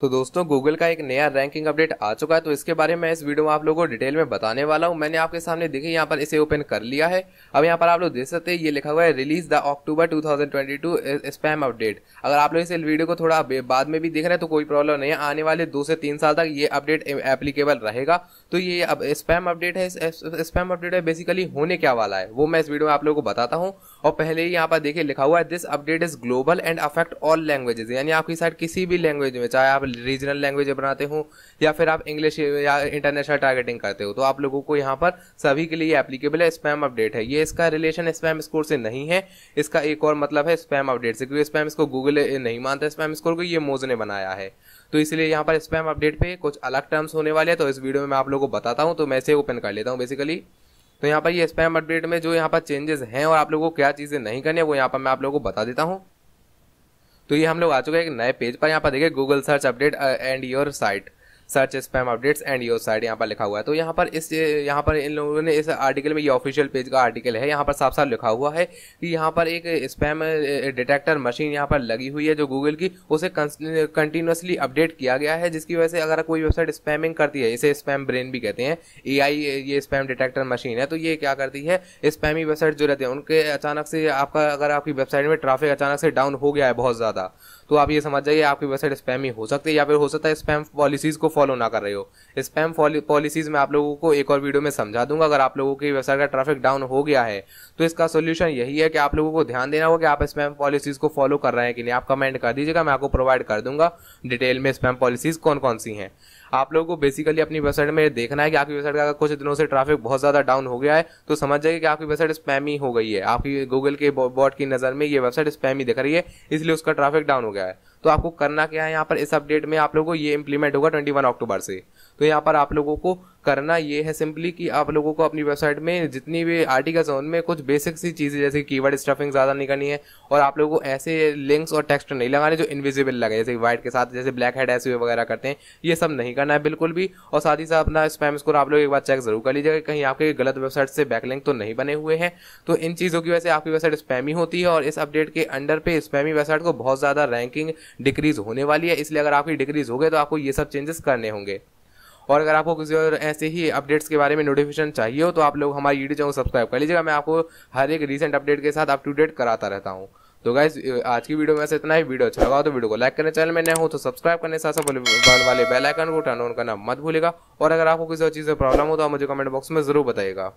तो दोस्तों गूगल का एक नया रैंकिंग अपडेट आ चुका है तो इसके बारे में इस वीडियो में आप लोगों को डिटेल में बताने वाला हूं मैंने आपके सामने देखिए यहाँ पर इसे ओपन कर लिया है अब यहाँ पर आप लोग देख सकते हैं ये लिखा हुआ है release the October 2022 spam update अगर आप लोग इस वीडियो को थोड़ा बाद में भी देख रहे हैं तो कोई प्रॉब्लम नहीं है आने वाले दो से तीन साल तक ये अपडेट एप्लीकेबल रहेगा तो ये अब स्पैम अपडेट है स्पैम अपडेट है बेसिकली होने क्या वाला है वो मैं इस वीडियो में आप लोगों को बताता हूँ और पहले ही यहाँ पर देखिए लिखा हुआ है this update is global and affect all languages यानी आपकी साइड किसी भी लैंग्वेज में चाहे आप रीजनल लैंग्वेज बनाते हो या फिर आप इंग्लिश या इंटरनेशनल टारगेटिंग करते हो तो आप लोगों को यहाँ पर सभी के लिए एप्लीकेबल है स्पैम अपडेट है ये इसका रिलेशन स्पैम स्कोर से नहीं है इसका एक और मतलब है स्पैम अपडेट से क्योंकि स्पैम इसको गूगल नहीं मानता स्पैम स्कोर को ये मोज ने बनाया है तो इसलिए यहाँ पर स्पैम अपडेट पे कुछ अलग टर्म्स होने वाले हैं तो इस वीडियो में मैं आप लोगों को बताता हूँ तो मैं इसे ओपन कर लेता हूँ बेसिकली तो यहाँ पर ये स्पैम अपडेट में जो यहाँ पर चेंजेस हैं और आप लोगों को क्या चीज़ें नहीं करनी है वो यहाँ पर मैं आप लोगों को बता देता हूँ तो ये हम लोग आ चुके हैं एक नए पेज पर यहाँ पर देखिए Google search update and your site search spam updates and your site यहाँ पर लिखा हुआ है तो यहाँ पर इस यहाँ पर इन लोगों ने इस आर्टिकल में ये ऑफिशियल पेज का आर्टिकल है यहाँ पर साफ साफ लिखा हुआ है कि यहाँ पर एक स्पैम डिटेक्टर मशीन यहाँ पर लगी हुई है जो गूगल की उसे कंटिन्यूसली अपडेट किया गया है जिसकी वजह से अगर कोई वेबसाइट स्पैमिंग करती है इसे स्पैम ब्रेन भी कहते हैं ए ये स्पैम डिटेक्टर मशीन है तो ये क्या करती है स्पैमी वेबसाइट जो रहती है उनके अचानक से आपका अगर आपकी वेबसाइट में ट्राफिक अचानक से डाउन हो गया है बहुत ज़्यादा तो आप ये समझ जाइए आपकी वेबसाइट स्पैम ही हो सकती है या फिर हो सकता है स्पैम पॉलिसीज को फॉलो ना कर रहे हो स्पैम पॉलिसीज में आप लोगों को एक और वीडियो में समझा दूंगा अगर आप लोगों की वेबसाइट का ट्रैफिक डाउन हो गया है तो इसका सोल्यूशन यही है कि आप लोगों को ध्यान देना होगा कि आप स्पैम पॉलिसीज को फॉलो कर रहे हैं कि नहीं आप कमेंट कर दीजिएगा मैं आपको प्रोवाइड कर दूंगा डिटेल में स्पैम पॉलिसीज कौन कौन सी हैं आप लोगों को बेसिकली अपनी वेबसाइट में देखना है कि आपकी वेबसाइट का कुछ दिनों से ट्रैफिक बहुत ज़्यादा डाउन हो गया है तो समझ जाएगी कि आपकी वेबसाइट स्पैमी हो गई है आपकी गूगल के बॉट की नज़र में ये वेबसाइट स्पैमी दिख रही है इसलिए उसका ट्रैफिक डाउन हो गया है तो आपको करना क्या है यहाँ पर इस अपडेट में आप लोगों को ये इंप्लीमेंट होगा ट्वेंटी अक्टूबर से तो यहाँ पर आप लोगों को करना ये है सिंपली कि आप लोगों को अपनी वेबसाइट में जितनी भी आर्टिकल हैं उनमें कुछ बेसिक सी चीज़ें जैसे कीवर्ड स्टफिंग ज़्यादा नहीं करनी है और आप लोगों को ऐसे लिंक्स और टेक्स्ट नहीं लगाने जो इनविजिबल लगे जैसे व्हाइट के साथ जैसे ब्लैक हेड ऐसे वगैरह करते हैं ये सब नहीं करना है बिल्कुल भी और साथ ही साथ अपना स्पैम स्कोर आप लोग एक बार चेक जरूर कर लीजिएगा कहीं आपके गलत वेबसाइट से बैक लिंक तो नहीं बने हुए हैं तो इन चीज़ों की वजह से आपकी वेबसाइट स्पैमी होती है और इस अपडेट के अंडर पे स्पैमी वेबसाइट को बहुत ज़्यादा रैंकिंग डिक्रीज़ होने वाली है इसलिए अगर आपकी डिक्रीज़ हो गई तो आपको ये सब चेंजेस करने होंगे और अगर आपको किसी और ऐसे ही अपडेट्स के बारे में नोटिफिकेशन चाहिए हो तो आप लोग हमारे यूट्यूब चैनल सब्सक्राइब कर लीजिएगा मैं आपको हर एक रिसेंट अपडेट के साथ अप टू डेट कराता रहता हूँ तो गाइज आज की वीडियो में से इतना ही वीडियो अच्छा लगा तो वीडियो को लाइक करने चैनल में नए हो तो सब्सक्राइब करने साथ साथ वाले बेल आइकन को टर्न ऑन करना मत भूलेगा और अगर आपको किसी और चीज़ से प्रॉब्लम हो तो आप मुझे कमेंट बॉक्स में जरूर बताइएगा